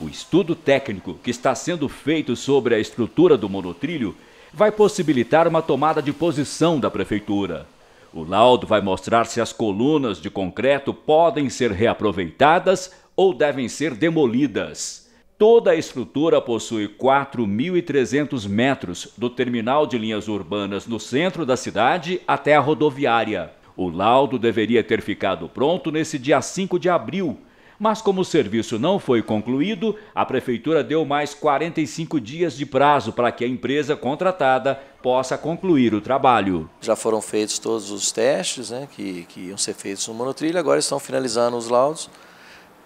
O estudo técnico que está sendo feito sobre a estrutura do monotrilho vai possibilitar uma tomada de posição da prefeitura. O laudo vai mostrar se as colunas de concreto podem ser reaproveitadas ou devem ser demolidas. Toda a estrutura possui 4.300 metros do terminal de linhas urbanas no centro da cidade até a rodoviária. O laudo deveria ter ficado pronto nesse dia 5 de abril, mas como o serviço não foi concluído, a prefeitura deu mais 45 dias de prazo para que a empresa contratada possa concluir o trabalho. Já foram feitos todos os testes né, que, que iam ser feitos no monotrilho, agora estão finalizando os laudos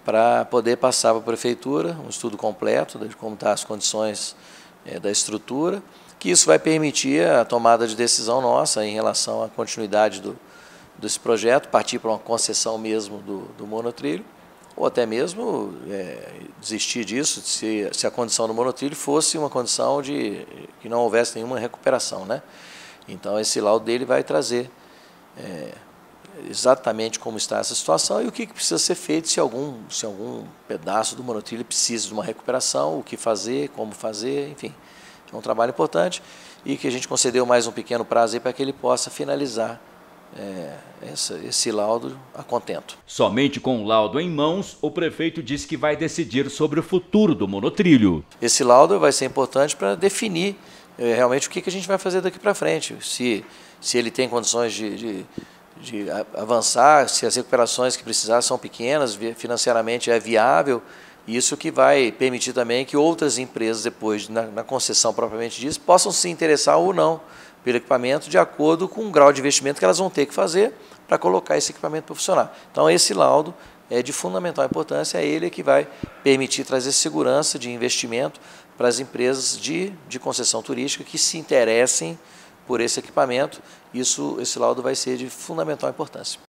para poder passar para a prefeitura um estudo completo de como estão tá as condições é, da estrutura, que isso vai permitir a tomada de decisão nossa em relação à continuidade do, desse projeto, partir para uma concessão mesmo do, do monotrilho ou até mesmo é, desistir disso se, se a condição do monotrilho fosse uma condição de que não houvesse nenhuma recuperação. Né? Então, esse laudo dele vai trazer é, exatamente como está essa situação e o que precisa ser feito se algum, se algum pedaço do monotrilho precisa de uma recuperação, o que fazer, como fazer, enfim. É um trabalho importante e que a gente concedeu mais um pequeno prazo para que ele possa finalizar é, esse laudo a contento. Somente com o laudo em mãos, o prefeito disse que vai decidir sobre o futuro do monotrilho. Esse laudo vai ser importante para definir é, realmente o que, que a gente vai fazer daqui para frente, se, se ele tem condições de, de, de avançar, se as recuperações que precisar são pequenas, financeiramente é viável. Isso que vai permitir também que outras empresas, depois na, na concessão propriamente dita, possam se interessar ou não pelo equipamento de acordo com o grau de investimento que elas vão ter que fazer para colocar esse equipamento para funcionar. Então, esse laudo é de fundamental importância, é ele que vai permitir trazer segurança de investimento para as empresas de, de concessão turística que se interessem por esse equipamento. Isso, esse laudo vai ser de fundamental importância.